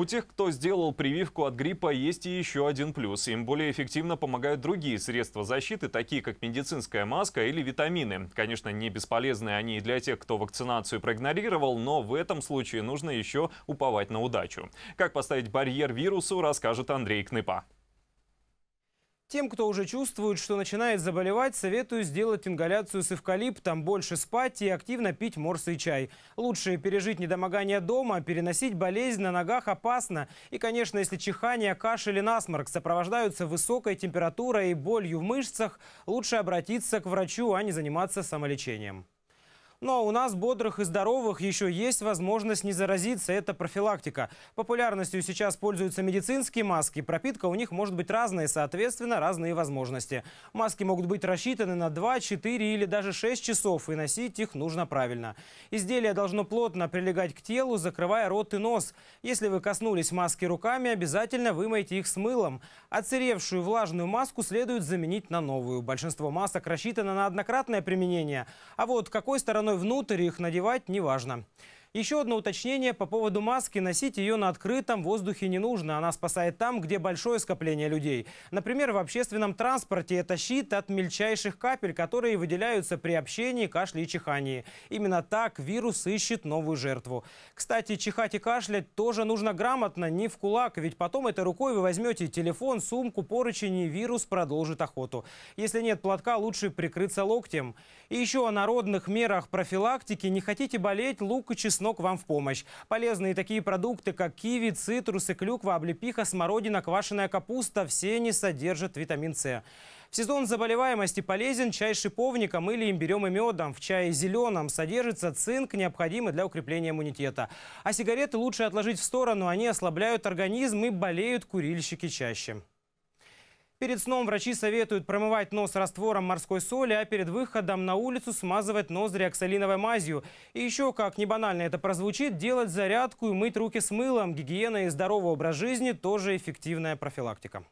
У тех, кто сделал прививку от гриппа, есть и еще один плюс. Им более эффективно помогают другие средства защиты, такие как медицинская маска или витамины. Конечно, не бесполезны они и для тех, кто вакцинацию проигнорировал, но в этом случае нужно еще уповать на удачу. Как поставить барьер вирусу, расскажет Андрей Кныпа. Тем, кто уже чувствует, что начинает заболевать, советую сделать ингаляцию с эвкалиптом, больше спать и активно пить морсы и чай. Лучше пережить недомогание дома, переносить болезнь на ногах опасно. И, конечно, если чихание, кашель и насморк сопровождаются высокой температурой и болью в мышцах, лучше обратиться к врачу, а не заниматься самолечением. Но у нас, бодрых и здоровых, еще есть возможность не заразиться. Это профилактика. Популярностью сейчас пользуются медицинские маски. Пропитка у них может быть разная, соответственно, разные возможности. Маски могут быть рассчитаны на 2, 4 или даже 6 часов, и носить их нужно правильно. Изделие должно плотно прилегать к телу, закрывая рот и нос. Если вы коснулись маски руками, обязательно вымойте их с мылом. Оцеревшую влажную маску следует заменить на новую. Большинство масок рассчитано на однократное применение. А вот какой стороной стороны внутрь их надевать, неважно. важно. Еще одно уточнение по поводу маски. Носить ее на открытом воздухе не нужно. Она спасает там, где большое скопление людей. Например, в общественном транспорте это щит от мельчайших капель, которые выделяются при общении, кашле и чихании. Именно так вирус ищет новую жертву. Кстати, чихать и кашлять тоже нужно грамотно, не в кулак, ведь потом этой рукой вы возьмете телефон, сумку, поручень и вирус продолжит охоту. Если нет платка, лучше прикрыться локтем. И еще о народных мерах профилактики. Не хотите болеть, лук и чеснок чеснок вам в помощь. Полезные такие продукты, как киви, цитрусы, клюква, облепиха, смородина, квашеная капуста, все они содержат витамин С. В сезон заболеваемости полезен чай с шиповником или имбирем и медом. В чае зеленом содержится цинк, необходимый для укрепления иммунитета. А сигареты лучше отложить в сторону, они ослабляют организм и болеют курильщики чаще. Перед сном врачи советуют промывать нос раствором морской соли, а перед выходом на улицу смазывать нос реоксалиновой мазью. И еще, как не банально это прозвучит, делать зарядку и мыть руки с мылом. Гигиена и здоровый образ жизни – тоже эффективная профилактика.